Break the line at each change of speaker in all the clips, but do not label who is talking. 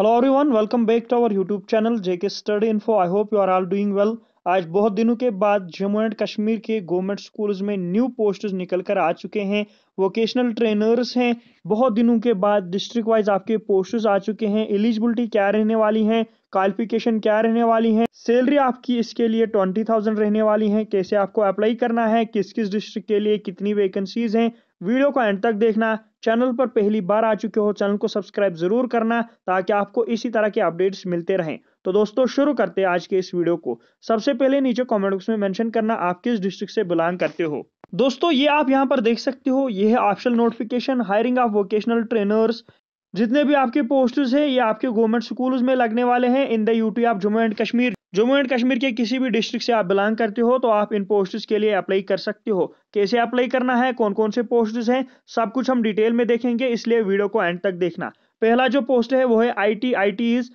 hello everyone welcome back to our YouTube channel JK study info I hope you are all doing well आज बहुत दिनों के बाद Jammu and Kashmir के government schools में न्यू पोस्टर्स निकल कर आ चुके हैं वोकेशनल ट्रेनर्स हैं बहुत दिनों के बाद डिस्ट्रिक्ट वाइज आपके पोस्टर्स आ चुके हैं एलिजिबिलिटी क्या रहने वाली है क्वालिफिकेशन क्या रहने वाली है सैलरी आपकी इसके लिए ट्वेंटी थाउजेंड रहने वाली है कैसे आपको अप्लाई करना है किस किस डिस्ट्रिक्ट के लिए कितनी वैकेंसीज हैं वीडियो को एंड तक देखना चैनल पर पहली बार आ चुके हो चैनल को सब्सक्राइब जरूर करना ताकि आपको इसी तरह के अपडेट्स मिलते रहें तो दोस्तों शुरू करते हैं आज के इस वीडियो को सबसे पहले नीचे कमेंट बॉक्स में मेंशन करना आप किस डिस्ट्रिक्ट से बिलोंग करते हो दोस्तों ये आप यहाँ पर देख सकते हो ये है optional notification hiring of vocational trainers जितने भी आपके पोस्टर्स है ये आपके गवर्नमेंट स्कूल में लगने वाले हैं in the UT of Jammu and Kashmir Jammu and Kashmir के किसी भी डिस्ट्रिक्ट से आप बिलोंग करते हो तो आप इन पोस्ट्स के लिए अप्लाई कर सकते हो कैसे अप्लाई करना है कौन कौन से पोस्ट्स हैं सब कुछ हम डिटेल में देखेंगे इसलिए वीडियो को एंड तक देखना पहला जो पोस्ट है वो है I T I T is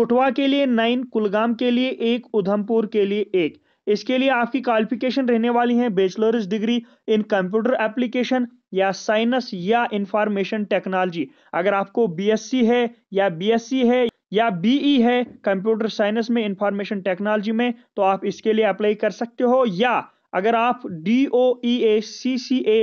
Kathua के लिए नाइन कुलगाम के लिए एक उधमपुर के लिए एक इसके लिए आपकी क्वालिफिकेशन रहने वाली है bachelors degree in computer application या साइनस या इंफॉर्मेशन टेक्नोलॉजी अगर आपको बीएससी है या बीएससी है या बीई e है कंप्यूटर साइंस में इंफॉर्मेशन टेक्नोलॉजी में तो आप इसके लिए अप्लाई कर सकते हो या अगर आप D O E A C C A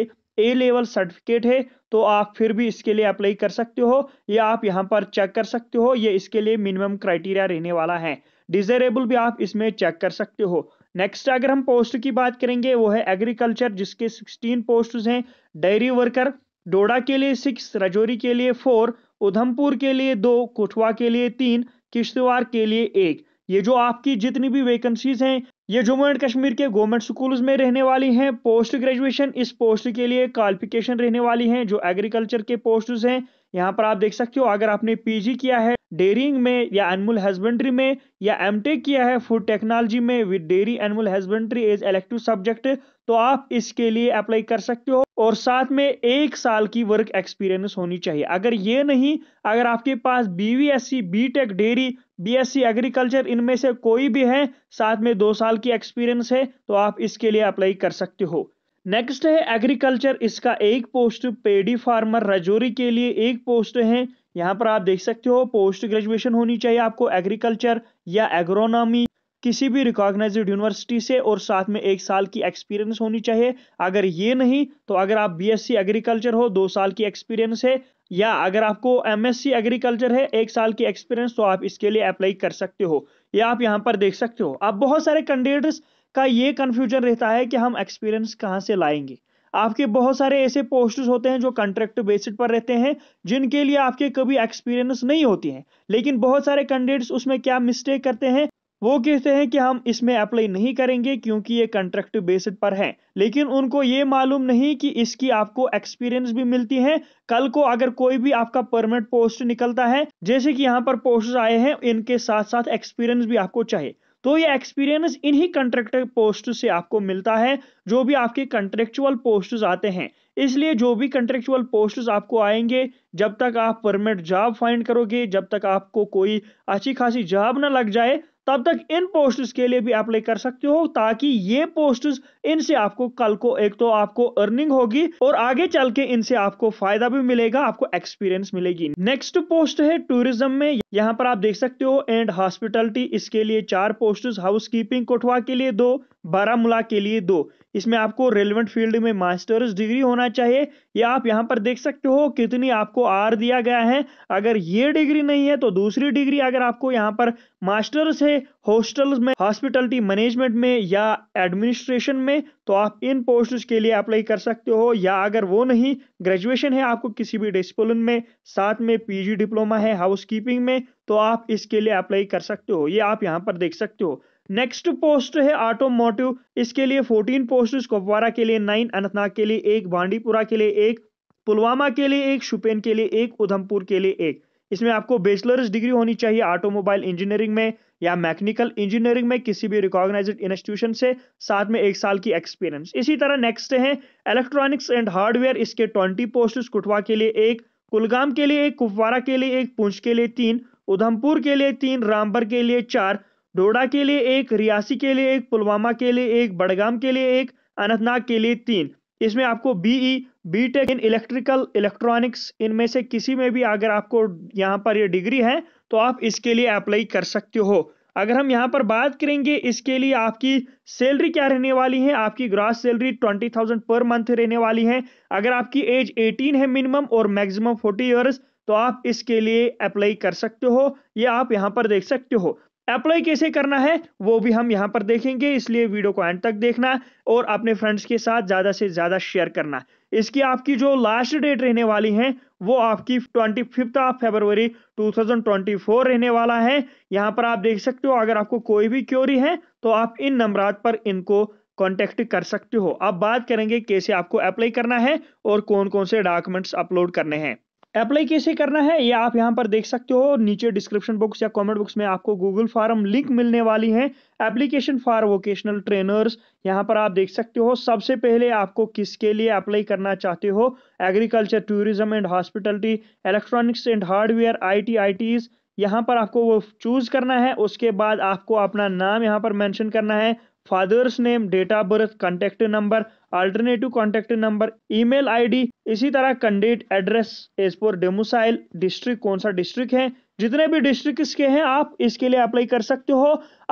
A level certificate है तो आप फिर भी इसके लिए अप्लाई कर सकते हो या आप यहाँ पर चेक कर सकते हो ये इसके लिए मिनिमम क्राइटेरिया रहने वाला है डिजायरेबल भी आप इसमें चेक कर सकते हो नेक्स्ट अगर हम पोस्ट की बात करेंगे वो है एग्रीकल्चर जिसके 16 पोस्ट हैं डेयरी वर्कर डोडा के लिए सिक्स रजौरी के लिए फोर उधमपुर के लिए दो कुठवा के लिए तीन किश्तवाड़ के लिए एक ये जो आपकी जितनी भी वैकेंसीज हैं ये जम्मू एंड कश्मीर के गवर्नमेंट स्कूल्स में रहने वाली हैं पोस्ट ग्रेजुएशन इस पोस्ट के लिए क्वालिफिकेशन रहने वाली हैं जो एग्रीकल्चर के पोस्ट हैं यहाँ पर आप देख सकते हो अगर आपने पीजी किया है डेयरिंग में या एनिमल हस्बेंड्री में या एमटेक किया है फूड टेक्नोलॉजी में with dairy animal husbandry as elective subject तो आप इसके लिए अप्लाई कर सकते हो और साथ में एक साल की वर्क एक्सपीरियंस होनी चाहिए अगर ये नहीं अगर आपके पास BVSc BTech dairy BSc agriculture इनमें से कोई भी है साथ में दो साल की एक्सपीरियंस है तो आप इसके लिए अप्लाई कर सकते हो नेक्स्ट है एग्रीकल्चर इसका एक पोस्ट पेडी फार्मर रजौरी के लिए एक पोस्ट है यहाँ पर आप देख सकते हो पोस्ट ग्रेजुएशन होनी चाहिए आपको एग्रीकल्चर या एग्रोनॉमी किसी भी रिकॉग्नाइज्ड यूनिवर्सिटी से और साथ में एक साल की एक्सपीरियंस होनी चाहिए अगर ये नहीं तो अगर आप बीएससी एग्रीकल्चर हो दो साल की एक्सपीरियंस है या अगर आपको एमएससी एग्रीकल्चर है एक साल की एक्सपीरियंस तो आप इसके लिए अप्लाई कर सकते हो या आप यहाँ पर देख सकते हो आप बहुत सारे कैंडिडेट्स का ये कन्फ्यूजन रहता है कि हम एक्सपीरियंस कहाँ से लाएंगे आपके बहुत सारे ऐसे पोस्टर्स होते हैं जो कॉन्ट्रैक्ट बेसिड पर रहते हैं जिनके लिए आपके कभी एक्सपीरियंस नहीं होती है लेकिन बहुत सारे कैंडिडेट्स उसमें क्या मिस्टेक करते हैं वो कहते हैं कि हम इसमें अप्लाई नहीं करेंगे क्योंकि ये कॉन्ट्रैक्ट बेसिड पर है लेकिन उनको ये मालूम नहीं कि इसकी आपको एक्सपीरियंस भी मिलती है कल को अगर कोई भी आपका परमानेंट पोस्ट निकलता है जैसे कि यहाँ पर पोस्ट आए हैं इनके साथ साथ एक्सपीरियंस भी आपको चाहिए तो ये एक्सपीरियंस इन्हीं कंट्रैक्टर पोस्ट से आपको मिलता है जो भी आपके कंट्रेक्चुअल पोस्ट आते हैं इसलिए जो भी कंट्रेक्चुअल पोस्ट आपको आएंगे जब तक आप परमानेंट जॉब फाइंड करोगे जब तक आपको कोई अच्छी खासी जॉब ना लग जाए तब तक इन पोस्ट्स के लिए भी अप्लाई कर सकते हो ताकि ये पोस्ट्स इनसे आपको कल को एक तो आपको अर्निंग होगी और आगे चल के इनसे आपको फायदा भी मिलेगा आपको एक्सपीरियंस मिलेगी नेक्स्ट पोस्ट है टूरिज्म में यहाँ पर आप देख सकते हो एंड हॉस्पिटलिटी इसके लिए चार पोस्ट हाउस कीपिंग कोठवा के लिए दो बारामूला के लिए दो इसमें आपको रेलिवेंट फील्ड में मास्टर्स डिग्री होना चाहिए या आप यहाँ पर देख सकते हो कितनी आपको आर दिया गया है अगर ये डिग्री नहीं है तो दूसरी डिग्री अगर आपको यहाँ पर मास्टर्स है हॉस्टल में हॉस्पिटलिटी मैनेजमेंट में या एडमिनिस्ट्रेशन में तो आप इन पोस्ट के लिए अप्लाई कर सकते हो या अगर वो नहीं ग्रेजुएशन है आपको किसी भी डिसिप्लिन में साथ में पी डिप्लोमा है हाउस में तो आप इसके लिए अप्लाई कर सकते हो ये आप यहाँ पर देख सकते हो नेक्स्ट पोस्ट है ऑटोमोटिव इसके लिए फोर्टीन पोस्ट कुपवारा के लिए नाइन अनंतनाग के लिए एक बांडीपुरा के लिए एक पुलवामा के लिए एक शुपेन के लिए एक उधमपुर के लिए एक इसमें आपको बैचलर्स डिग्री होनी चाहिए ऑटोमोबाइल इंजीनियरिंग में या मैकेनिकल इंजीनियरिंग में किसी भी रिकॉग्नाइज इंस्टीट्यूशन से साथ में एक साल की एक्सपीरियंस इसी तरह नेक्स्ट है इलेक्ट्रॉनिक्स एंड हार्डवेयर इसके ट्वेंटी पोस्ट कुठवा के लिए एक कुलगाम के लिए एक कुपवारा के लिए एक पुंछ के लिए तीन उधमपुर के लिए तीन रामबर के लिए चार डोडा के लिए एक रियासी के लिए एक पुलवामा के लिए एक बड़गाम के लिए एक अनंतनाग के लिए तीन इसमें आपको BE B tech in electrical electronics इनमें से किसी में भी अगर आपको यहाँ पर ये डिग्री है तो आप इसके लिए अप्लाई कर सकते हो अगर हम यहाँ पर बात करेंगे इसके लिए आपकी सैलरी क्या रहने वाली है आपकी gross salary twenty thousand per month रहने वाली है अगर आपकी एज एटीन है मिनिमम और मैक्सिमम फोर्टी ईयर्स तो आप इसके लिए अप्लाई कर सकते हो ये आप यहाँ पर देख सकते हो अप्लाई कैसे करना है वो भी हम यहाँ पर देखेंगे इसलिए वीडियो को एंड तक देखना और अपने फ्रेंड्स के साथ ज़्यादा से ज़्यादा शेयर करना इसकी आपकी जो लास्ट डेट रहने वाली है वो आपकी ट्वेंटी फिफ्थ ऑफ फेबरवरी 2024 रहने वाला है यहाँ पर आप देख सकते हो अगर आपको कोई भी क्योरी है तो आप इन नंबरात पर इनको कॉन्टेक्ट कर सकते हो अब बात करेंगे कैसे आपको अप्लाई करना है और कौन कौन से डॉक्यूमेंट्स अपलोड करने हैं अप्लाई कैसे करना है ये आप यहाँ पर देख सकते हो नीचे डिस्क्रिप्शन बॉक्स या कमेंट बॉक्स में आपको गूगल फार्म लिंक मिलने वाली है एप्लीकेशन फॉर वोकेशनल ट्रेनर्स यहाँ पर आप देख सकते हो सबसे पहले आपको किसके लिए अप्लाई करना चाहते हो agriculture tourism and hospitality electronics and hardware I T I Ts यहाँ पर आपको वो चूज करना है उसके बाद आपको अपना नाम यहाँ पर मैंशन करना है father's name date of birth contact number alternative contact number email ID इसी तरह candidate address age per domicile district कौन सा डिस्ट्रिक्ट है जितने भी डिस्ट्रिक्ट के हैं आप इसके लिए अप्लाई कर सकते हो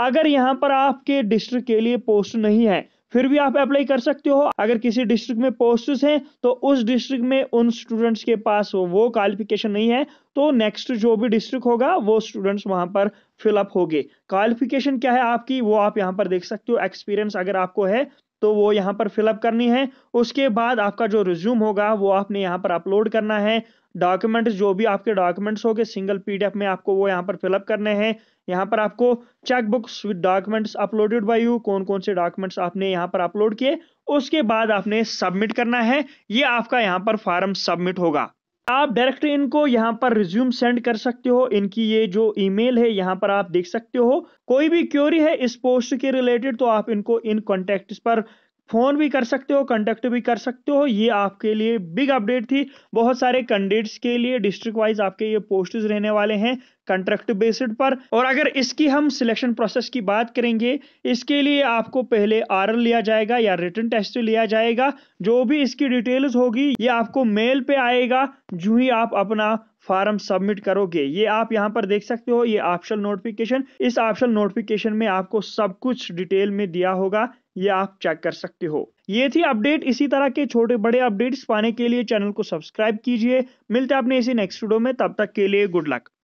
अगर यहाँ पर आपके डिस्ट्रिक्ट के लिए पोस्ट नहीं है फिर भी आप अप्लाई कर सकते हो अगर किसी डिस्ट्रिक्ट में पोस्ट हैं तो उस डिस्ट्रिक्ट में उन स्टूडेंट्स के पास वो क्वालिफिकेशन नहीं है तो नेक्स्ट जो भी डिस्ट्रिक्ट होगा वो स्टूडेंट्स वहां पर फिलअप गए क्वालिफिकेशन क्या है आपकी वो आप यहाँ पर देख सकते हो एक्सपीरियंस अगर आपको है तो वो यहाँ पर फिलअप करनी है उसके बाद आपका जो रिज्यूम होगा वो आपने यहाँ पर अपलोड करना है डॉक्यूमेंट्स जो भी आपके डॉक्यूमेंट्स हो गए सिंगल पीडीएफ में आपको वो यहाँ पर फिलअप करने हैं यहाँ पर आपको check books with documents uploaded by you कौन कौन से डॉक्यूमेंट्स आपने यहाँ पर अपलोड किए उसके बाद आपने सबमिट करना है ये आपका यहाँ पर फॉर्म सबमिट होगा आप डायरेक्ट इनको यहाँ पर रिज्यूम सेंड कर सकते हो इनकी ये जो ईमेल है यहाँ पर आप देख सकते हो कोई भी क्योरी है इस पोस्ट के रिलेटेड तो आप इनको इन कॉन्टेक्ट पर फ़ोन भी कर सकते हो कंटेक्ट भी कर सकते हो ये आपके लिए बिग अपडेट थी बहुत सारे कैंडिडेट्स के लिए डिस्ट्रिक्ट वाइज आपके ये पोस्ट रहने वाले हैं कंट्रैक्ट बेसिड पर और अगर इसकी हम सिलेक्शन प्रोसेस की बात करेंगे इसके लिए आपको पहले आर लिया जाएगा या रिटर्न टेस्ट लिया जाएगा जो भी इसकी डिटेल्स होगी ये आपको मेल पे आएगा जो ही आप अपना फॉर्म सबमिट करोगे ये आप यहाँ पर देख सकते हो ये ऑप्शनल नोटिफिकेशन इस ऑप्शनल नोटिफिकेशन में आपको सब कुछ डिटेल में दिया होगा ये आप चेक कर सकते हो ये थी अपडेट इसी तरह के छोटे बड़े अपडेट्स पाने के लिए चैनल को सब्सक्राइब कीजिए मिलते हैं अपने इसी नेक्स्ट वीडियो में तब तक के लिए गुड लक